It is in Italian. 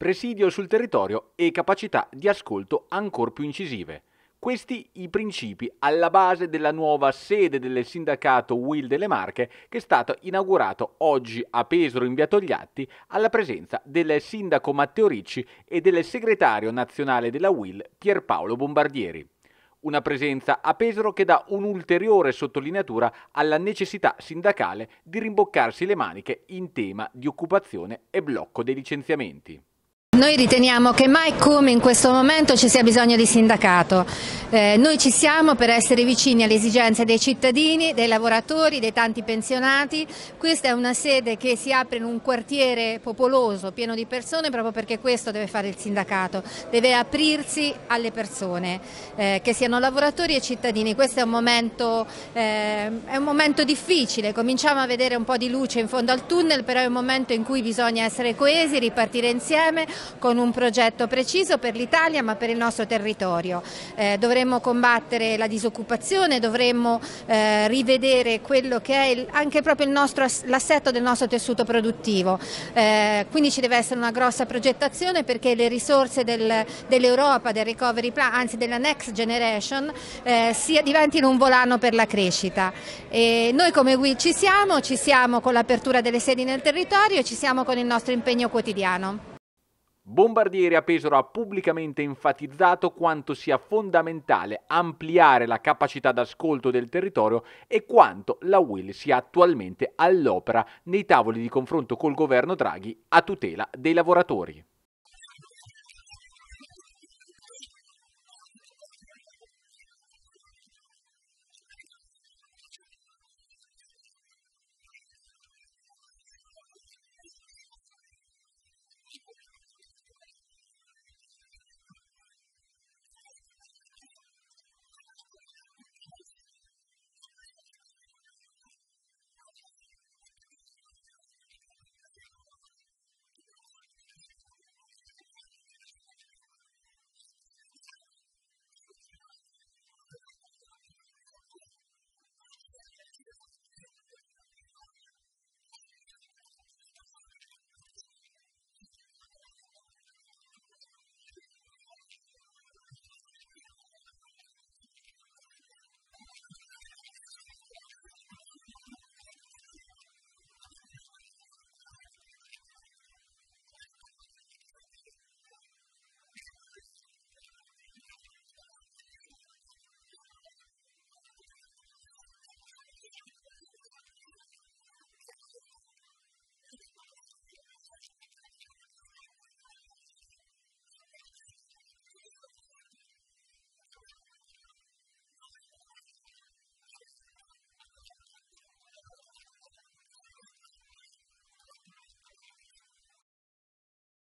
presidio sul territorio e capacità di ascolto ancor più incisive. Questi i principi alla base della nuova sede del sindacato Will delle Marche che è stato inaugurato oggi a Pesaro in via Togliatti alla presenza del sindaco Matteo Ricci e del segretario nazionale della Will Pierpaolo Bombardieri. Una presenza a Pesaro che dà un'ulteriore sottolineatura alla necessità sindacale di rimboccarsi le maniche in tema di occupazione e blocco dei licenziamenti. Noi riteniamo che mai come in questo momento ci sia bisogno di sindacato. Eh, noi ci siamo per essere vicini alle esigenze dei cittadini, dei lavoratori, dei tanti pensionati. Questa è una sede che si apre in un quartiere popoloso, pieno di persone, proprio perché questo deve fare il sindacato, deve aprirsi alle persone, eh, che siano lavoratori e cittadini. Questo è un, momento, eh, è un momento difficile, cominciamo a vedere un po' di luce in fondo al tunnel, però è un momento in cui bisogna essere coesi, ripartire insieme con un progetto preciso per l'Italia ma per il nostro territorio. Eh, dovremmo combattere la disoccupazione, dovremmo eh, rivedere quello che è il, anche proprio l'assetto del nostro tessuto produttivo. Eh, quindi ci deve essere una grossa progettazione perché le risorse del, dell'Europa, del recovery plan, anzi della next generation, eh, sia, diventino un volano per la crescita. E noi come WIL ci siamo, ci siamo con l'apertura delle sedi nel territorio e ci siamo con il nostro impegno quotidiano. Bombardieri a Pesaro ha pubblicamente enfatizzato quanto sia fondamentale ampliare la capacità d'ascolto del territorio e quanto la Will sia attualmente all'opera nei tavoli di confronto col governo Draghi a tutela dei lavoratori.